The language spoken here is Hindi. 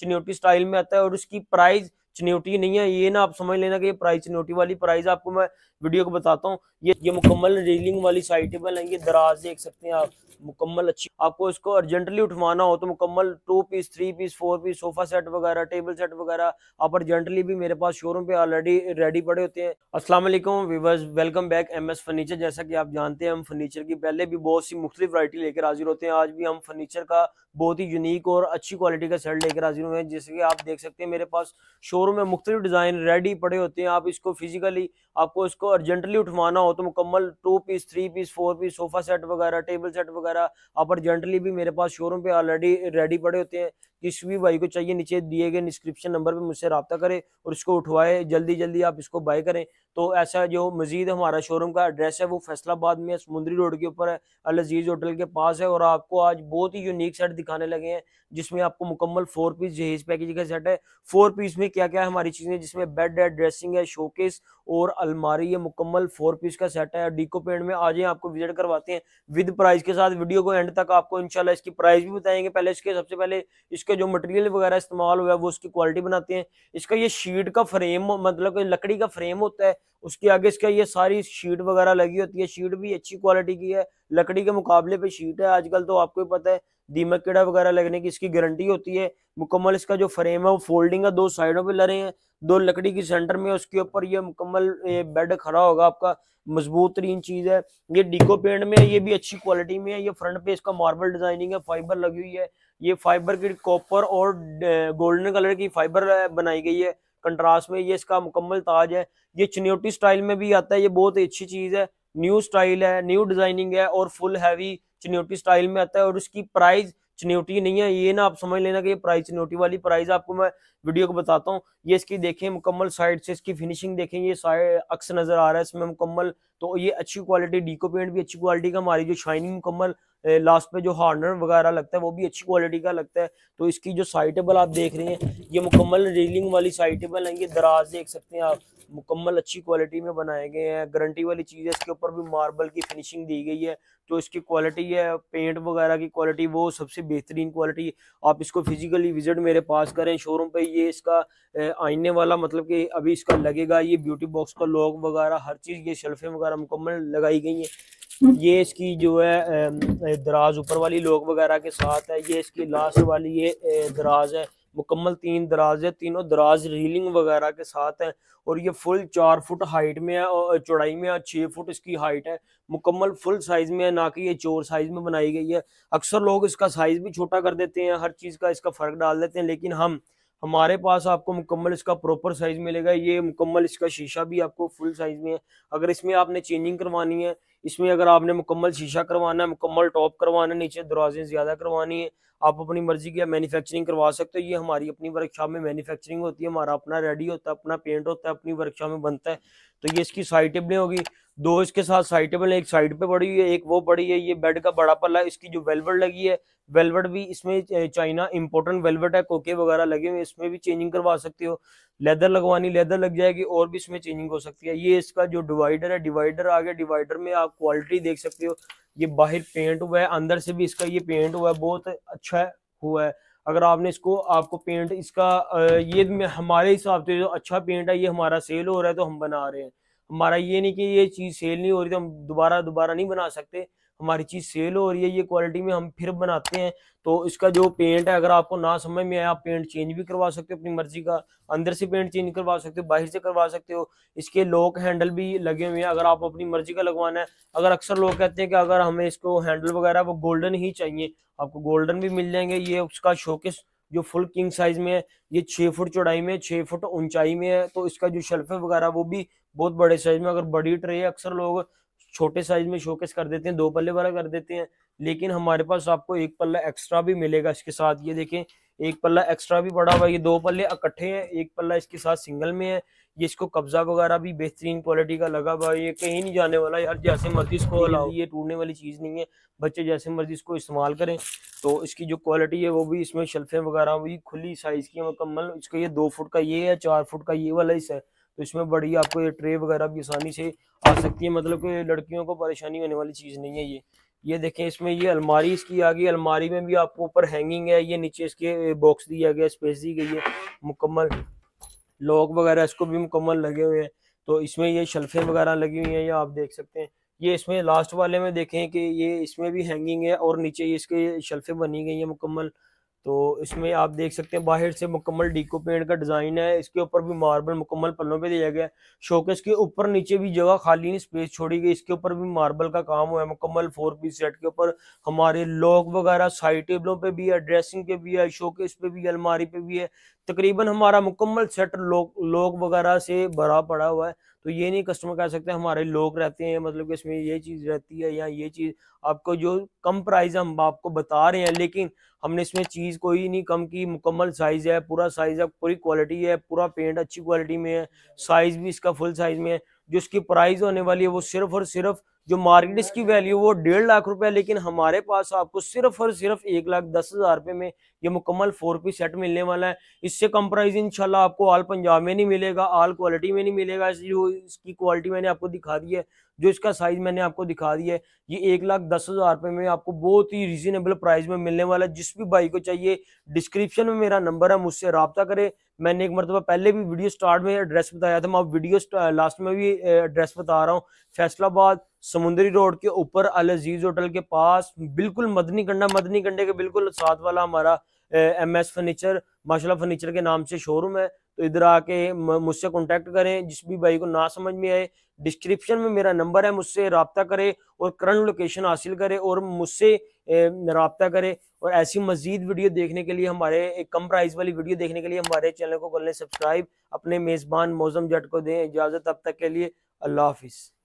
चिन्योटी स्टाइल में आता है और उसकी प्राइस चुनौटी नहीं है ये ना आप समझ लेना कि ये प्राइस चुनौटी वाली प्राइस आपको मैं वीडियो को बताता हूँ ये ये मुकम्मल रेलिंग वाली साइटेबल है ये दराज देख सकते हैं आप मुकम्मल अच्छी आपको इसको अर्जेंटली उठवाना हो तो मुकम्मल two piece three piece four piece sofa set वगैरह टेबल सेट वगैरह आप अर्जेंटली भी मेरे पास शोरूम पे ऑलरेडी रेडी पड़े होते हैं Aslam weavers welcome back M S furniture जैसा कि आप जानते हैं हम फर्नीचर की पहले भी बहुत सी मुख्तलिफ वरायटी लेकर हाजिर होते हैं आज भी हम फर्नीचर का बहुत ही यूनिक और अच्छी क्वालिटी का सेट लेकर हाजिर हुए हैं जैसे कि आप देख सकते हैं मेरे पास शोर शोरूम में मुख्तलिफ डिज़ाइन रेडी पड़े होते हैं आप इसको फिजिकली आपको इसको अर्जेंटली उठवाना हो तो मुकम्मल two piece three piece four piece sofa set वगैरह टेबल सेट वगैरह आप अर्जेंटली भी मेरे पास शोरूम पे ऑलरेडी रेडी पड़े होते हैं किस भी भाई को चाहिए नीचे दिए गए डिस्क्रिप्शन नंबर पर मुझसे रब्ता करें और इसको उठवाए जल्दी जल्दी आप इसको बाय करें तो ऐसा जो मजीद हमारा शोरूम का एड्रेस है वो फैसलाबाद में समुंदरी रोड के ऊपर अल अजीज़ होटल के पास है और आपको आज बहुत ही यूनिक सेट दिखाने लगे हैं जिसमें आपको मुकम्मल फोर पीस जहेज पैकेज का सेट है फोर पीस में क्या क्या है हमारी चीज़ें जिसमें बेड है ड्रेसिंग है शोकेस और अलमारी ये मुकम्मल फोर पीस का सेट है डीको पेंट में आज ही आपको विजिट करवाते हैं विद प्राइस के साथ वीडियो को एंड तक आपको इनशाला इसकी प्राइस भी बताएंगे पहले इसके सबसे पहले इसका जो मटेरियल वगैरह इस्तेमाल हुआ है वो उसकी क्वालिटी बनाते हैं इसका ये शीट का फ्रेम मतलब लकड़ी का फ्रेम होता है उसके आगे इसका ये सारी शीट वगैरह लगी होती है शीट भी अच्छी क्वालिटी की है लकड़ी के मुकाबले पे शीट है आजकल तो आपको ही पता है दीमक कीड़ा वगैरह लगने की इसकी गारंटी होती है मुकम्मल इसका जो फ्रेम है वो फोल्डिंग है दो साइडों पे लड़े हैं दो लकड़ी की सेंटर में उसके ऊपर ये मुकम्मल बेड खड़ा होगा आपका मजबूत तरीन चीज है ये डिको पेंट में है ये भी अच्छी क्वालिटी में है ये फ्रंट पे इसका मार्बल डिजाइनिंग है फाइबर लगी हुई है ये फाइबर की कॉपर और गोल्डन कलर की फाइबर बनाई गई है कंट्रास्ट में ये इसका मुकम्मल ताज है ये चनियोटी स्टाइल में भी आता है ये बहुत अच्छी चीज़ है न्यू स्टाइल है न्यू डिजाइनिंग है और फुल हैवी चनियोटी स्टाइल में आता है और इसकी प्राइस चनियोटी नहीं है ये ना आप समझ लेना कि ये प्राइस चनियोटी वाली प्राइस आपको मैं वीडियो को बताता हूँ ये इसकी देखें मुकम्मल साइड से इसकी फिनिशिंग देखें ये साइड अक्स नजर आ रहा है इसमें मुकम्मल तो ये अच्छी क्वालिटी डीको पेंट भी अच्छी क्वालिटी का हमारी जो शाइनिंग मुकम्मल लास्ट पे जो हार्नर वगैरह लगता है वो भी अच्छी क्वालिटी का लगता है तो इसकी जो साइटेबल आप देख रहे हैं ये मुकम्मल रेलिंग वाली साइटेबल है ये दराज देख सकते हैं आप मुकम्मल अच्छी क्वालिटी में बनाए गए हैं गारंटी वाली चीज़ है इसके ऊपर भी मार्बल की फिनिशिंग दी गई है जो तो इसकी क्वालिटी है पेंट वगैरह की क्वालिटी वो सबसे बेहतरीन क्वालिटी आप इसको फिजिकली विजिट मेरे पास करें शोरूम पे ये इसका आईने वाला मतलब कि अभी इसका लगेगा ये ब्यूटी बॉक्स का लॉक वगैरह हर चीज़ ये शेल्फे वगैरह मुकम्मल लगाई गई हैं ये इसकी जो है दराज ऊपर वाली लोक वगैरह के साथ है ये इसकी लास्ट वाली ये दराज है मुकम्मल तीन दराज है तीनों दराज रीलिंग वगैरह के साथ है और ये फुल चार फुट हाइट में है और चौड़ाई में है छः फुट इसकी हाइट है मुकम्मल फुल साइज में है ना कि ये चोर साइज में बनाई गई है अक्सर लोग इसका साइज भी छोटा कर देते हैं हर चीज़ का इसका फर्क डाल देते हैं लेकिन हम हमारे पास आपको मुकम्मल इसका प्रॉपर साइज मिलेगा ये मुकम्मल इसका शीशा भी आपको फुल साइज में है अगर इसमें आपने चेंजिंग करवानी है इसमें अगर आपने मुकम्मल शीशा करवाना है मुकम्मल टॉप करवाना है नीचे दरवाजे ज़्यादा करवानी है आप अपनी मर्जी की मैन्युफैक्चरिंग करवा सकते हो ये हमारी अपनी वर्कशॉप में मैन्युफैक्चरिंग होती है हमारा अपना रेडी होता है अपना पेंट होता है अपनी वर्कशॉप में बनता है तो ये इसकी साइड टेबलें होगी दो इसके साथ साइड टेबल एक साइड पे पड़ी हुई है एक वो पड़ी है ये बेड का बड़ा पल्ला इसकी जो वेलवेट लगी है वेलवेट भी इसमें चाइना इंपोर्टेंट वेलवेट है कोके वगैरह लगे हुए इसमें भी चेंजिंग करवा सकते हो लेदर लगवानी लेदर लग जाएगी और भी इसमें चेंजिंग हो सकती है ये इसका जो डिवाइडर है डिवाइडर आ गया डिवाइडर में आप क्वालिटी देख सकते हो ये बाहर पेंट हुआ है अंदर से भी इसका ये पेंट हुआ है बहुत अच्छा हुआ है अगर आपने इसको आपको पेंट इसका ये हमारे हिसाब से जो अच्छा पेंट है ये हमारा सेल हो रहा है तो हम बना रहे हैं हमारा ये नहीं कि ये चीज़ सेल नहीं हो रही तो हम दोबारा दोबारा नहीं बना सकते हमारी चीज़ सेल हो रही है ये क्वालिटी में हम फिर बनाते हैं तो इसका जो पेंट है अगर आपको ना समझ में आया आप पेंट चेंज भी करवा सकते हो अपनी मर्जी का अंदर से पेंट चेंज करवा सकते हो बाहर से करवा सकते हो इसके लॉक हैंडल भी लगे हुए हैं अगर आप अपनी मर्जी का लगवाना है अगर अक्सर लोग कहते हैं कि अगर हमें इसको हैंडल वगैरह वो गोल्डन ही चाहिए आपको गोल्डन भी मिल जाएंगे ये उसका शोकेस जो फुल किंग साइज में है ये छह फुट चौड़ाई में छह फुट ऊंचाई में है तो इसका जो शेल्फ वगैरह वो भी बहुत बड़े साइज में अगर बड़ी ट्रे है अक्सर लोग छोटे साइज में शोकेस कर देते हैं दो पल्ले वाला कर देते हैं लेकिन हमारे पास आपको एक पल्ला एक्स्ट्रा भी मिलेगा इसके साथ ये देखें एक पल्ला एक्स्ट्रा भी पड़ा हुआ ये दो पल्ले इकट्ठे हैं एक पल्ला इसके साथ सिंगल में है ये इसको कब्जा वगैरह भी बेहतरीन क्वालिटी का लगा हुआ है ये कहीं नहीं जाने वाला यार जैसे मर्जी इसको अलाउ ये टूटने वाली चीज़ नहीं है बच्चे जैसे मर्जी इसको इस्तेमाल करें तो इसकी जो क्वालिटी है वो भी इसमें शेल्फे वगैरह भी खुली साइज़ की मुकम्मल मतलब इसका ये दो फुट का ये है चार फुट का ये वाला इस है तो इसमें बड़ी आपको ये ट्रे वगैरह भी आसानी से आ सकती है मतलब कि लड़कियों को परेशानी होने वाली चीज़ नहीं है ये ये देखें इसमें ये अलमारी इसकी आ गई अलमारी में भी आपको ऊपर हैंगिंग है ये नीचे इसके बॉक्स दिया गया स्पेस दी गई है मुकम्मल लॉक वगैरह इसको भी मुकम्मल लगे हुए हैं तो इसमें ये शल्फे वगैरह लगी हुई हैं ये आप देख सकते हैं ये इसमें लास्ट वाले में देखें कि ये इसमें भी हैंगिंग है और नीचे इसके शल्फे बनी गई है मुकम्मल तो इसमें आप देख सकते हैं बाहर से मुकम्मल डीको पेंट का डिज़ाइन है इसके ऊपर भी मार्बल मुकम्मल पल्लों पे दिया गया है शोकेस के ऊपर नीचे भी जगह खाली नहीं स्पेस छोड़ी गई इसके ऊपर भी मार्बल का काम हुआ है मुकम्मल फोर पीस सेट के ऊपर हमारे लॉक वगैरह साइड टेबलों पे भी है ड्रेसिंग पे भी है शोकेस पे भी है अलमारी पे भी है तकरीबन हमारा मुकम्मल सेट लोक लोक वगैरह से भरा पड़ा हुआ है तो ये नहीं कस्टमर कह सकते हमारे लोग रहते हैं मतलब कि इसमें ये चीज़ रहती है या ये चीज़ आपको जो कम प्राइस हम आपको बता रहे हैं लेकिन हमने इसमें चीज़ कोई नहीं कम की मुकम्मल साइज़ है पूरा साइज़ है पूरी क्वालिटी है पूरा पेंट अच्छी क्वालिटी में है साइज़ भी इसका फुल साइज़ में है जो इसकी प्राइस होने वाली है वो सिर्फ और सिर्फ जो मार्केट इसकी वैल्यू वो डेढ़ लाख रुपए लेकिन हमारे पास आपको सिर्फ और सिर्फ एक लाख दस हजार रुपए में ये मुकम्मल फोर पी सेट मिलने वाला है इससे कम प्राइस इंशाल्लाह आपको आल पंजाब में नहीं मिलेगा आल क्वालिटी में नहीं मिलेगा इसकी क्वालिटी मैंने आपको दिखा दी है जो इसका साइज मैंने आपको दिखा दिया है ये एक लाख दस हज़ार रुपए में आपको बहुत ही रिजनेबल प्राइस में मिलने वाला है जिस भी भाई को चाहिए डिस्क्रिप्शन में मेरा नंबर है मुझसे रबता करें मैंने एक मरतबा पहले भी वीडियो स्टार्ट में एड्रेस बताया था मैं आप वीडियो लास्ट में भी एड्रेस बता रहा हूँ फैसलाबाद समुद्री रोड के ऊपर अल अजीज होटल के पास बिल्कुल मदनी कंडा मदनी कंडे के बिल्कुल साथ वाला हमारा एम एस फर्नीचर माशाला फर्नीचर के नाम से शोरूम है तो इधर आके मुझसे कॉन्टेक्ट करें जिस भी भाई को ना समझ में आए डिस्क्रिप्शन में मेरा नंबर है मुझसे रबता करे और करंट लोकेशन हासिल करे और मुझसे रबता करे और ऐसी मजीद वीडियो देखने के लिए हमारे एक कम प्राइस वाली वीडियो देखने के लिए हमारे चैनल को कर लें सब्सक्राइब अपने मेज़बान मौजम जट को दें इजाज़त अब तक के लिए अल्लाह हाफिज़